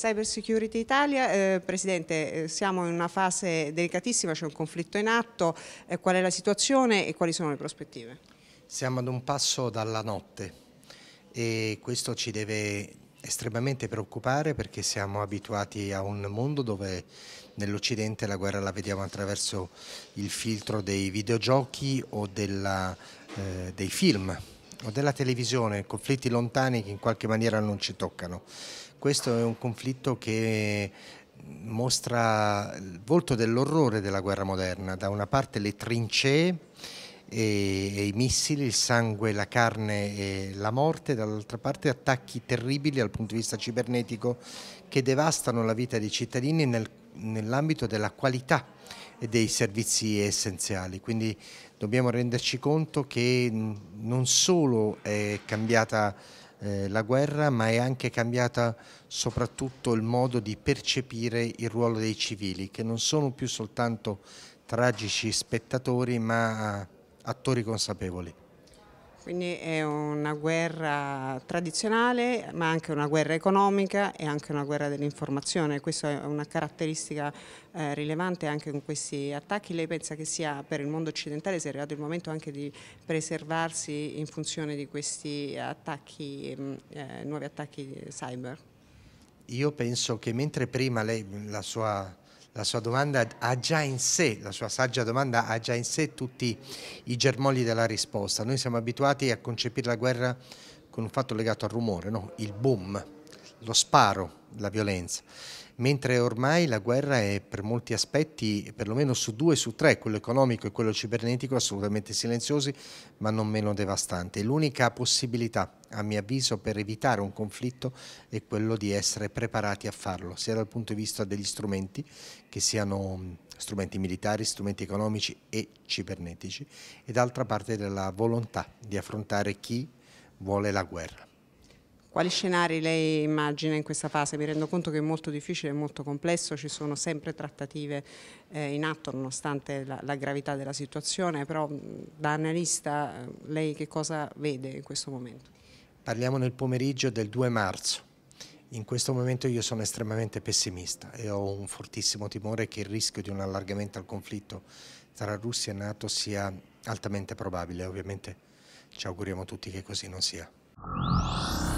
Cyber Security Italia, eh, Presidente, eh, siamo in una fase delicatissima, c'è un conflitto in atto, eh, qual è la situazione e quali sono le prospettive? Siamo ad un passo dalla notte e questo ci deve estremamente preoccupare perché siamo abituati a un mondo dove nell'Occidente la guerra la vediamo attraverso il filtro dei videogiochi o della, eh, dei film o della televisione, conflitti lontani che in qualche maniera non ci toccano. Questo è un conflitto che mostra il volto dell'orrore della guerra moderna, da una parte le trincee e, i missili, il sangue, la carne e la morte, dall'altra parte attacchi terribili dal punto di vista cibernetico che devastano la vita dei cittadini nel, nell'ambito della qualità dei servizi essenziali. Quindi dobbiamo renderci conto che non solo è cambiata eh, la guerra, ma è anche cambiata soprattutto il modo di percepire il ruolo dei civili, che non sono più soltanto tragici spettatori, ma attori consapevoli. Quindi è una guerra tradizionale, ma anche una guerra economica e anche una guerra dell'informazione. Questa è una caratteristica eh, rilevante anche con questi attacchi. Lei pensa che sia per il mondo occidentale sia arrivato il momento anche di preservarsi in funzione di questi attacchi, mm, eh, nuovi attacchi cyber? Io penso che mentre prima lei, la sua la sua domanda ha già in sé, la sua saggia domanda ha già in sé tutti i germogli della risposta. Noi siamo abituati a concepire la guerra con un fatto legato al rumore, no? il boom, lo sparo, la violenza mentre ormai la guerra è per molti aspetti, perlomeno su due su tre, quello economico e quello cibernetico, assolutamente silenziosi, ma non meno devastanti. L'unica possibilità, a mio avviso, per evitare un conflitto è quello di essere preparati a farlo, sia dal punto di vista degli strumenti, che siano mm, strumenti militari, strumenti economici e cibernetici, e d'altra parte della volontà di affrontare chi vuole la guerra. Quali scenari lei immagina in questa fase? Mi rendo conto che è molto difficile, è molto complesso, ci sono sempre trattative eh, in atto nonostante la, la, gravità della situazione, però da analista eh, lei che cosa vede in questo momento? Parliamo nel pomeriggio del 2 marzo. In questo momento io sono estremamente pessimista e ho un fortissimo timore che il rischio di un allargamento al conflitto tra Russia e Nato sia altamente probabile. Ovviamente ci auguriamo tutti che così non sia.